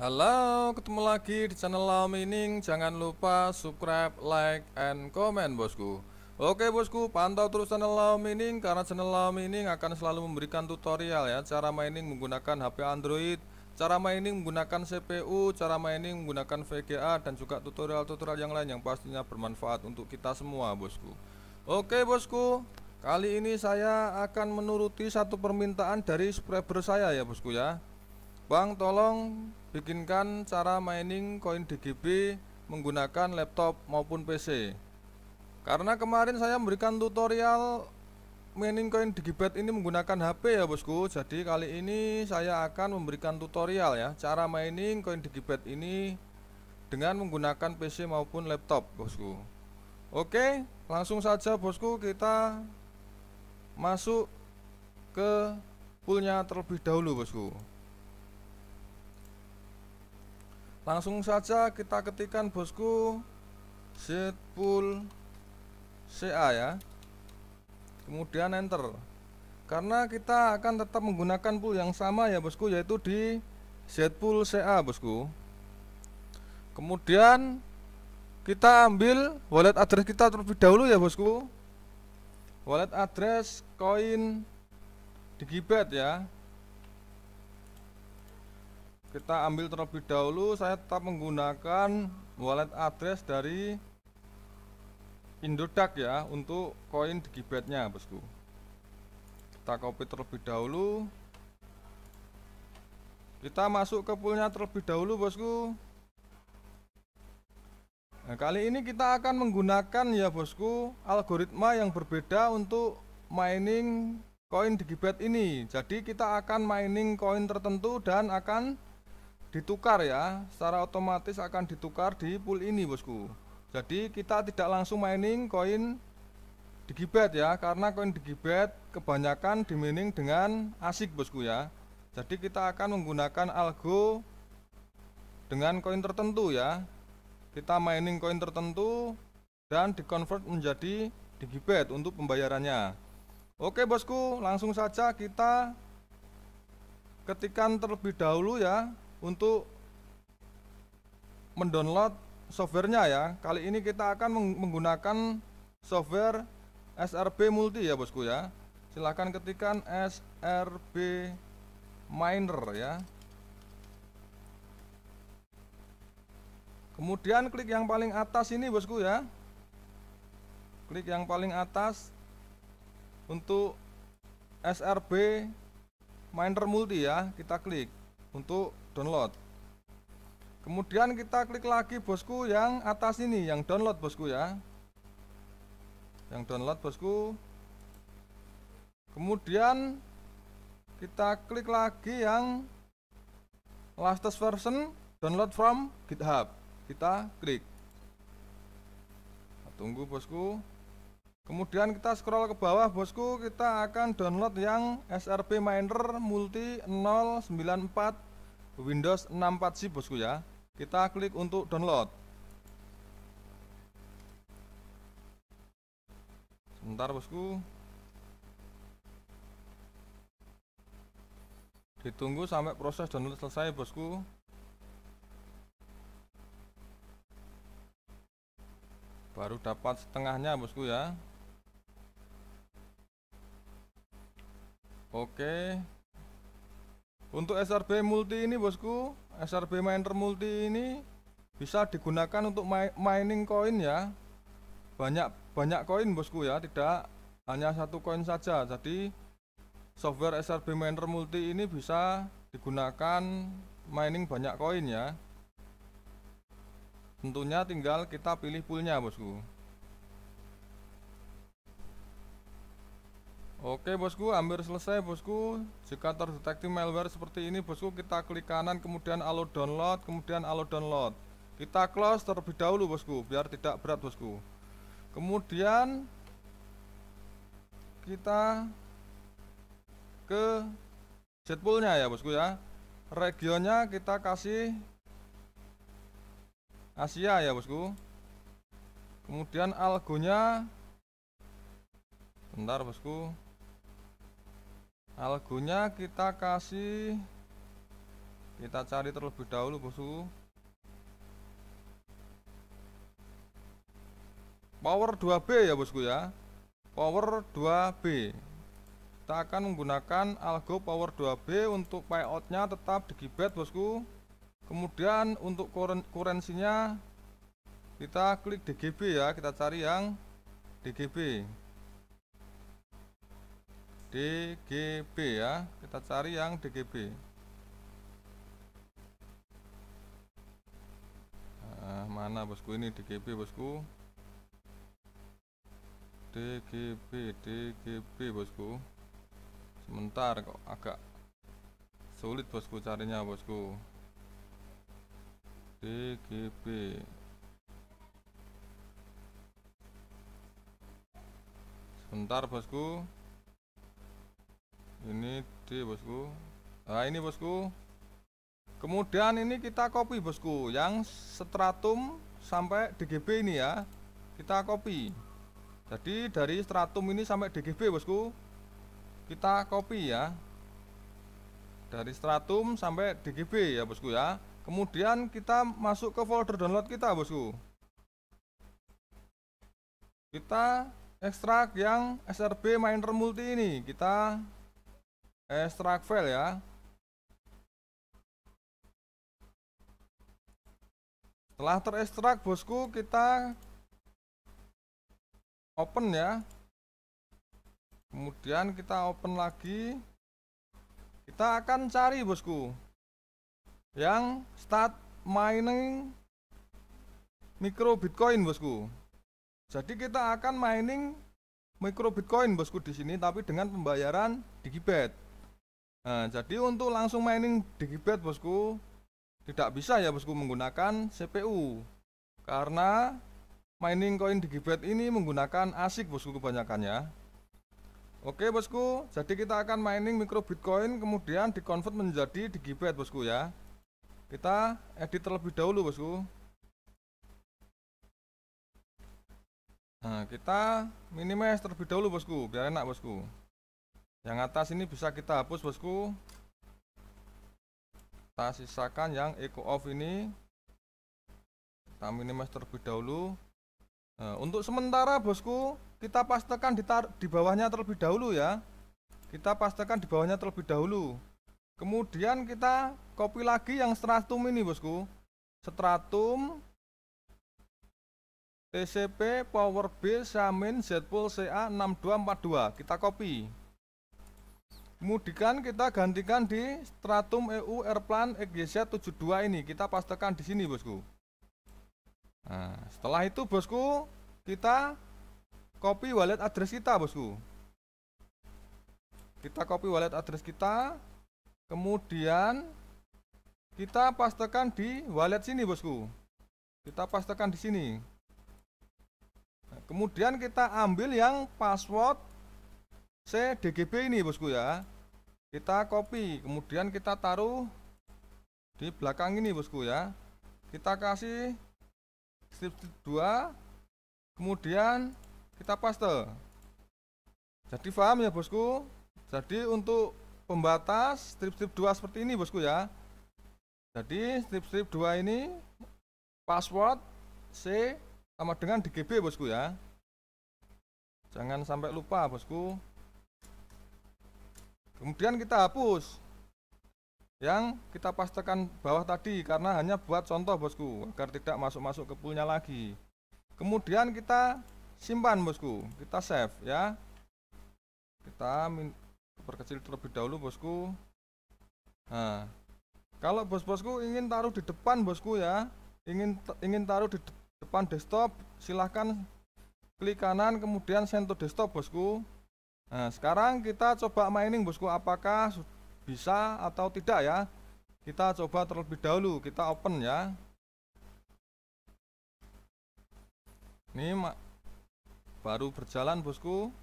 Halo, ketemu lagi di channel Mining. Jangan lupa subscribe, like, and comment, bosku. Oke bosku, pantau terus channel Mining karena channel Mining akan selalu memberikan tutorial ya cara mining menggunakan HP Android, cara mining menggunakan CPU, cara mining menggunakan VGA dan juga tutorial-tutorial yang lain yang pastinya bermanfaat untuk kita semua, bosku. Oke bosku, kali ini saya akan menuruti satu permintaan dari subscriber saya ya, bosku ya. Bang tolong bikinkan cara mining koin DGB menggunakan laptop maupun PC karena kemarin saya memberikan tutorial mining koin DGB ini menggunakan HP ya bosku jadi kali ini saya akan memberikan tutorial ya cara mining koin DGB ini dengan menggunakan PC maupun laptop bosku oke langsung saja bosku kita masuk ke poolnya terlebih dahulu bosku langsung saja kita ketikkan bosku pool CA ya kemudian enter karena kita akan tetap menggunakan pool yang sama ya bosku yaitu di pool CA bosku kemudian kita ambil wallet address kita terlebih dahulu ya bosku wallet address koin digibet ya kita ambil terlebih dahulu saya tetap menggunakan wallet address dari Indodax ya untuk koin digibetnya bosku kita copy terlebih dahulu kita masuk ke poolnya terlebih dahulu bosku nah, kali ini kita akan menggunakan ya bosku algoritma yang berbeda untuk mining koin digibet ini jadi kita akan mining koin tertentu dan akan ditukar ya secara otomatis akan ditukar di pool ini bosku jadi kita tidak langsung mining koin digibet ya karena koin digibet kebanyakan dimining dengan asik bosku ya jadi kita akan menggunakan algo dengan koin tertentu ya kita mining koin tertentu dan dikonvert menjadi digibet untuk pembayarannya oke bosku langsung saja kita ketikan terlebih dahulu ya untuk mendownload softwarenya ya. Kali ini kita akan menggunakan software SRB Multi ya bosku ya. Silahkan ketikkan SRB Miner ya. Kemudian klik yang paling atas ini bosku ya. Klik yang paling atas untuk SRB Miner Multi ya, kita klik untuk download kemudian kita klik lagi bosku yang atas ini yang download bosku ya yang download bosku kemudian kita klik lagi yang latest version download from github kita klik tunggu bosku kemudian kita scroll ke bawah bosku kita akan download yang srp Miner Multi 094 Windows 64 sih bosku ya kita klik untuk download sebentar bosku ditunggu sampai proses download selesai bosku baru dapat setengahnya bosku ya oke untuk SRB multi ini bosku, SRB miner multi ini bisa digunakan untuk mining koin ya. Banyak banyak koin bosku ya, tidak hanya satu koin saja. Jadi software SRB miner multi ini bisa digunakan mining banyak koin ya. Tentunya tinggal kita pilih poolnya bosku. Oke bosku, hampir selesai bosku. Jika terdeteksi malware seperti ini bosku, kita klik kanan kemudian allow download, kemudian allow download. Kita close terlebih dahulu bosku, biar tidak berat bosku. Kemudian kita ke jetpoolnya ya bosku ya. Regionnya kita kasih Asia ya bosku. Kemudian algonya bentar bosku Algunya kita kasih kita cari terlebih dahulu bosku power 2B ya bosku ya power 2B kita akan menggunakan algo power 2B untuk payoutnya tetap di bosku kemudian untuk kuren kurensinya kita klik DGB ya kita cari yang DGB DGB ya kita cari yang DGB nah, mana bosku ini DGB bosku DGB DGB bosku sebentar kok agak sulit bosku carinya bosku DGB sebentar bosku tadi bosku nah ini bosku kemudian ini kita copy bosku yang stratum sampai DGB ini ya kita copy jadi dari stratum ini sampai DGB bosku kita copy ya dari stratum sampai DGB ya bosku ya kemudian kita masuk ke folder download kita bosku kita ekstrak yang SRB miner multi ini kita extract eh, file ya setelah terextract bosku kita open ya kemudian kita open lagi kita akan cari bosku yang start mining micro bitcoin bosku jadi kita akan mining micro bitcoin bosku di sini tapi dengan pembayaran digibet Nah, jadi untuk langsung mining digibet bosku tidak bisa ya bosku menggunakan CPU karena mining koin digibet ini menggunakan ASIC bosku kebanyakan ya. Oke bosku, jadi kita akan mining micro Bitcoin kemudian dikonvert menjadi digibet bosku ya. Kita edit terlebih dahulu bosku. Nah, kita minimize terlebih dahulu bosku, biar enak bosku yang atas ini bisa kita hapus bosku kita sisakan yang eco off ini kita minimize terlebih dahulu nah, untuk sementara bosku kita pastikan di, bawahnya terlebih dahulu ya kita pastikan di bawahnya terlebih dahulu kemudian kita copy lagi yang stratum ini bosku stratum TCP Power B Samin Zpool CA6242 kita copy Kemudian kita gantikan di stratum EU Airplan EGZ 72 ini. Kita pastekan di sini, Bosku. Nah, setelah itu, Bosku, kita copy wallet address kita, Bosku. Kita copy wallet address kita. Kemudian kita pastekan di wallet sini, Bosku. Kita pastekan di sini. Nah, kemudian kita ambil yang password C DGB ini bosku ya kita copy kemudian kita taruh di belakang ini bosku ya kita kasih strip, strip 2 kemudian kita paste jadi paham ya bosku jadi untuk pembatas strip-strip 2 seperti ini bosku ya jadi strip-strip 2 ini password C sama dengan DGB bosku ya jangan sampai lupa bosku Kemudian kita hapus yang kita pastekan bawah tadi karena hanya buat contoh bosku agar tidak masuk-masuk ke poolnya lagi kemudian kita simpan bosku kita save ya kita perkecil terlebih dahulu bosku nah kalau bos-bosku ingin taruh di depan bosku ya ingin ingin taruh di depan desktop silahkan klik kanan kemudian send to desktop bosku Nah, sekarang kita coba mining bosku apakah bisa atau tidak ya. Kita coba terlebih dahulu, kita open ya. Ini baru berjalan bosku.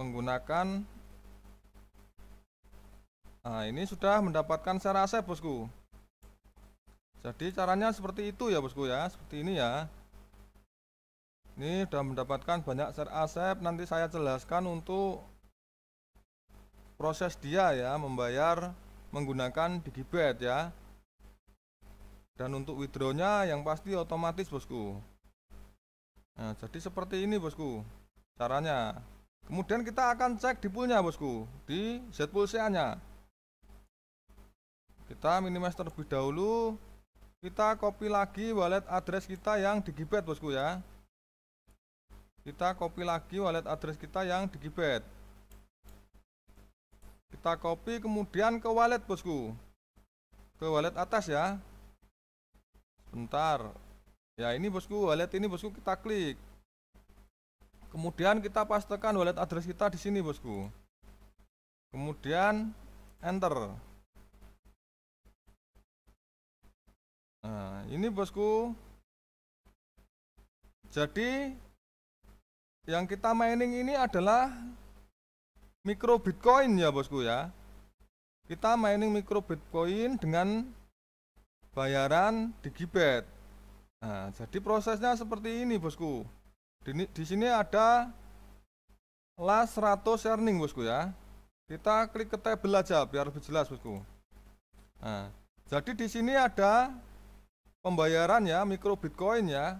Menggunakan Nah, ini sudah mendapatkan share aset bosku. Jadi caranya seperti itu ya bosku ya, seperti ini ya ini sudah mendapatkan banyak share aset nanti saya jelaskan untuk proses dia ya membayar menggunakan digibet ya dan untuk withdrawnya yang pasti otomatis bosku nah jadi seperti ini bosku caranya kemudian kita akan cek di poolnya bosku di Zpool CA nya kita minimize terlebih dahulu kita copy lagi wallet address kita yang digibet bosku ya kita copy lagi wallet address kita yang di kita copy kemudian ke wallet bosku ke wallet atas ya bentar ya ini bosku wallet ini bosku kita klik kemudian kita pastikan wallet address kita di sini bosku kemudian enter nah ini bosku jadi yang kita mining ini adalah micro bitcoin ya bosku ya kita mining micro bitcoin dengan bayaran digibet nah jadi prosesnya seperti ini bosku di, di sini ada last 100 earning bosku ya kita klik ke tabel aja biar lebih jelas bosku nah jadi di sini ada pembayaran ya micro bitcoin ya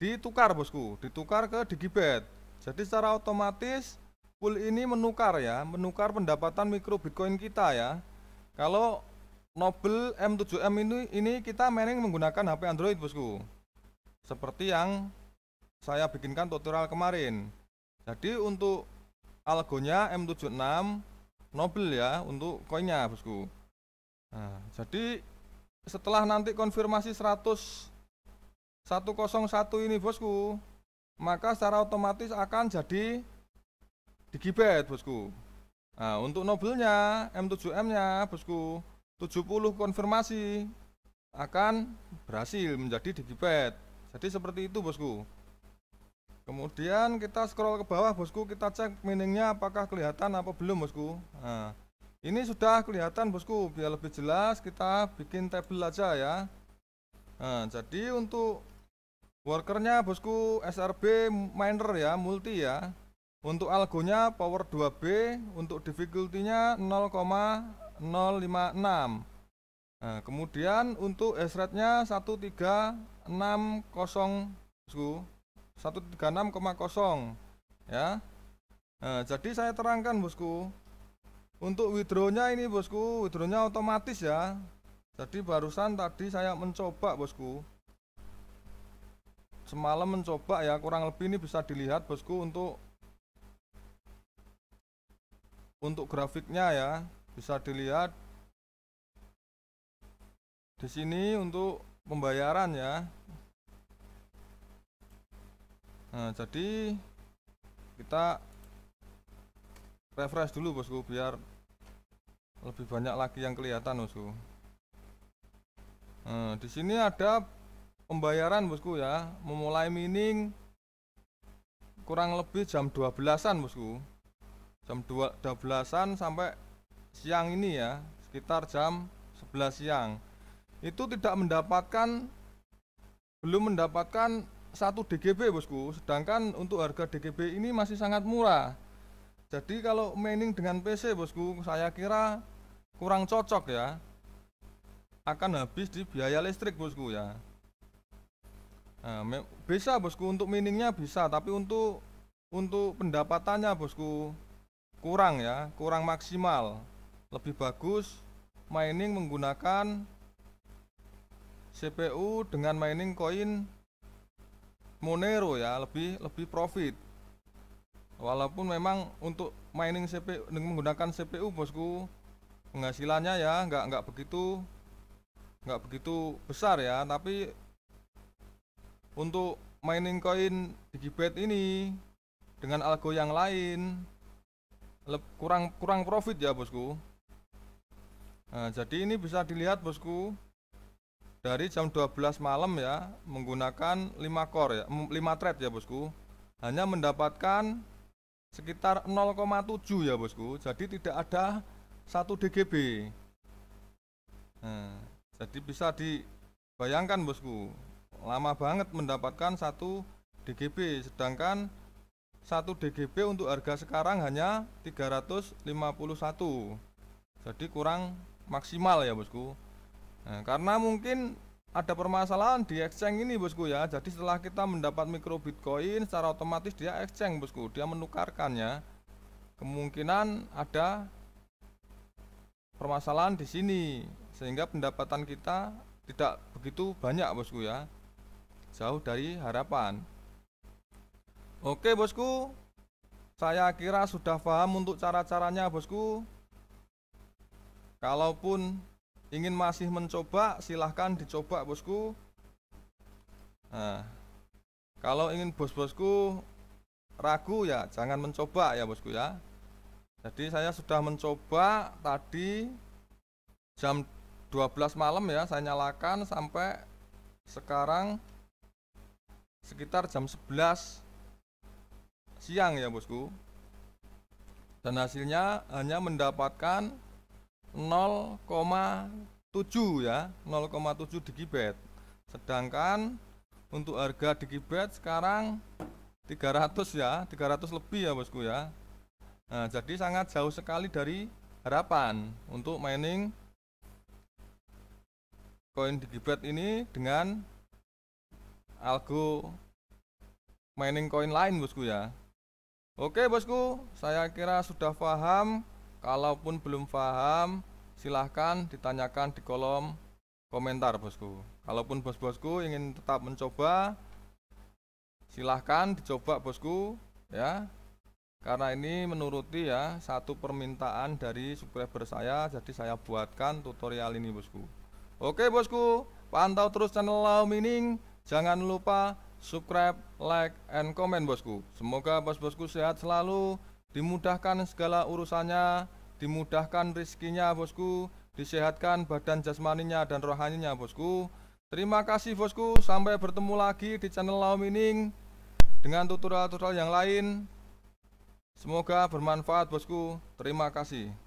ditukar bosku ditukar ke digibet jadi secara otomatis pool ini menukar ya menukar pendapatan mikro bitcoin kita ya kalau Nobel M7M ini ini kita mining menggunakan HP Android bosku seperti yang saya bikinkan tutorial kemarin jadi untuk algonya M76 Nobel ya untuk koinnya bosku nah, jadi setelah nanti konfirmasi 100 101 ini bosku maka secara otomatis akan jadi digibet bosku nah untuk nobelnya M7M nya bosku 70 konfirmasi akan berhasil menjadi digibet jadi seperti itu bosku kemudian kita scroll ke bawah bosku kita cek miningnya apakah kelihatan apa belum bosku nah ini sudah kelihatan bosku biar lebih jelas kita bikin table aja ya nah jadi untuk Workernya bosku SRB miner ya, multi ya. Untuk algonya power 2B, untuk difficulty-nya 0,056. Nah, kemudian untuk hash rate-nya 1360 bosku. 136,0 ya. Nah, jadi saya terangkan bosku. Untuk withdraw-nya ini bosku, withdraw-nya otomatis ya. Jadi barusan tadi saya mencoba bosku semalam mencoba ya kurang lebih ini bisa dilihat bosku untuk untuk grafiknya ya bisa dilihat di sini untuk pembayaran ya nah jadi kita refresh dulu bosku biar lebih banyak lagi yang kelihatan bosku nah, di sini ada pembayaran bosku ya memulai mining kurang lebih jam 12-an bosku jam 12-an sampai siang ini ya sekitar jam 11 siang itu tidak mendapatkan belum mendapatkan satu DGB bosku sedangkan untuk harga DGB ini masih sangat murah jadi kalau mining dengan PC bosku saya kira kurang cocok ya akan habis di biaya listrik bosku ya Nah, bisa bosku untuk miningnya bisa, tapi untuk untuk pendapatannya bosku kurang ya, kurang maksimal. Lebih bagus mining menggunakan CPU dengan mining koin Monero ya, lebih lebih profit. Walaupun memang untuk mining CPU dengan menggunakan CPU bosku penghasilannya ya nggak nggak begitu nggak begitu besar ya, tapi untuk mining coin digibet ini dengan algo yang lain kurang kurang profit ya bosku nah, jadi ini bisa dilihat bosku dari jam 12 malam ya menggunakan 5 core ya 5 thread ya bosku hanya mendapatkan sekitar 0,7 ya bosku jadi tidak ada 1 DGB nah, jadi bisa dibayangkan bosku lama banget mendapatkan satu DGB sedangkan satu DGB untuk harga sekarang hanya 351 jadi kurang maksimal ya bosku nah, karena mungkin ada permasalahan di exchange ini bosku ya jadi setelah kita mendapat micro bitcoin secara otomatis dia exchange bosku dia menukarkannya kemungkinan ada permasalahan di sini sehingga pendapatan kita tidak begitu banyak bosku ya jauh dari harapan. Oke bosku, saya kira sudah paham untuk cara-caranya bosku. Kalaupun ingin masih mencoba, silahkan dicoba bosku. Nah, kalau ingin bos-bosku ragu ya, jangan mencoba ya bosku ya. Jadi saya sudah mencoba tadi jam 12 malam ya, saya nyalakan sampai sekarang sekitar jam 11 siang ya bosku dan hasilnya hanya mendapatkan 0,7 ya 0,7 digibet sedangkan untuk harga digibet sekarang 300 ya 300 lebih ya bosku ya nah, jadi sangat jauh sekali dari harapan untuk mining koin digibet ini dengan algo mining coin lain bosku ya Oke bosku saya kira sudah paham kalaupun belum paham silahkan ditanyakan di kolom komentar bosku kalaupun bos-bosku ingin tetap mencoba silahkan dicoba bosku ya karena ini menuruti ya satu permintaan dari subscriber saya jadi saya buatkan tutorial ini bosku oke bosku pantau terus channel Lau Mining Jangan lupa subscribe, like, and comment bosku. Semoga bos-bosku sehat selalu, dimudahkan segala urusannya, dimudahkan rizkinya bosku, disehatkan badan jasmaninya dan rohaninya bosku. Terima kasih bosku, sampai bertemu lagi di channel Lau Mining dengan tutorial-tutorial yang lain. Semoga bermanfaat bosku. Terima kasih.